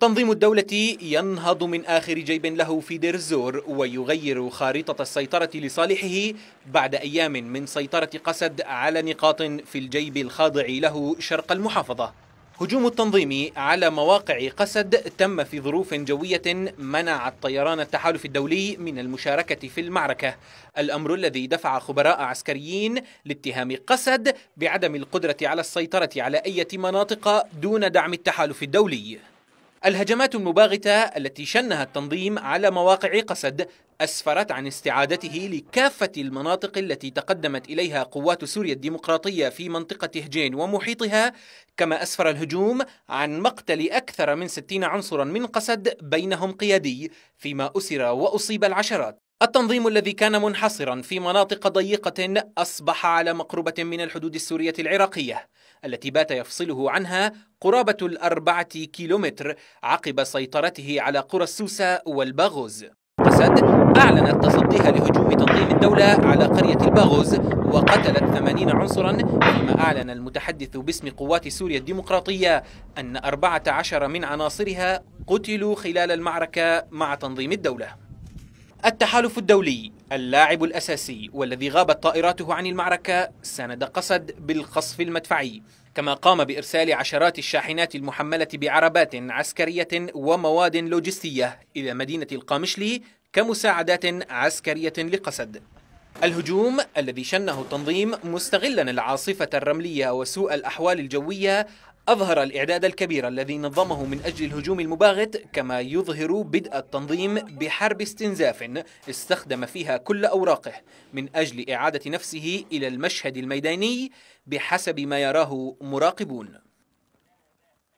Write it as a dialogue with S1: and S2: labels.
S1: تنظيم الدولة ينهض من آخر جيب له في دير الزور ويغير خارطة السيطرة لصالحه بعد أيام من سيطرة قسد على نقاط في الجيب الخاضع له شرق المحافظة هجوم التنظيم على مواقع قسد تم في ظروف جوية منعت طيران التحالف الدولي من المشاركة في المعركة الأمر الذي دفع خبراء عسكريين لاتهام قسد بعدم القدرة على السيطرة على أي مناطق دون دعم التحالف الدولي الهجمات المباغتة التي شنها التنظيم على مواقع قسد أسفرت عن استعادته لكافة المناطق التي تقدمت إليها قوات سوريا الديمقراطية في منطقة هجين ومحيطها كما أسفر الهجوم عن مقتل أكثر من 60 عنصرا من قسد بينهم قيادي فيما أسر وأصيب العشرات التنظيم الذي كان منحصرا في مناطق ضيقة أصبح على مقربة من الحدود السورية العراقية التي بات يفصله عنها قرابة الأربعة كيلومتر عقب سيطرته على قرى السوسة والباغوز قسد أعلنت تصديها لهجوم تنظيم الدولة على قرية الباغوز وقتلت 80 عنصرا فيما أعلن المتحدث باسم قوات سوريا الديمقراطية أن 14 من عناصرها قتلوا خلال المعركة مع تنظيم الدولة التحالف الدولي اللاعب الأساسي والذي غابت طائراته عن المعركة ساند قسد بالقصف المدفعي كما قام بإرسال عشرات الشاحنات المحملة بعربات عسكرية ومواد لوجستية إلى مدينة القامشلي كمساعدات عسكرية لقسد الهجوم الذي شنه التنظيم مستغلا العاصفة الرملية وسوء الأحوال الجوية أظهر الإعداد الكبير الذي نظمه من أجل الهجوم المباغت كما يظهر بدء التنظيم بحرب استنزاف استخدم فيها كل أوراقه من أجل إعادة نفسه إلى المشهد الميداني بحسب ما يراه مراقبون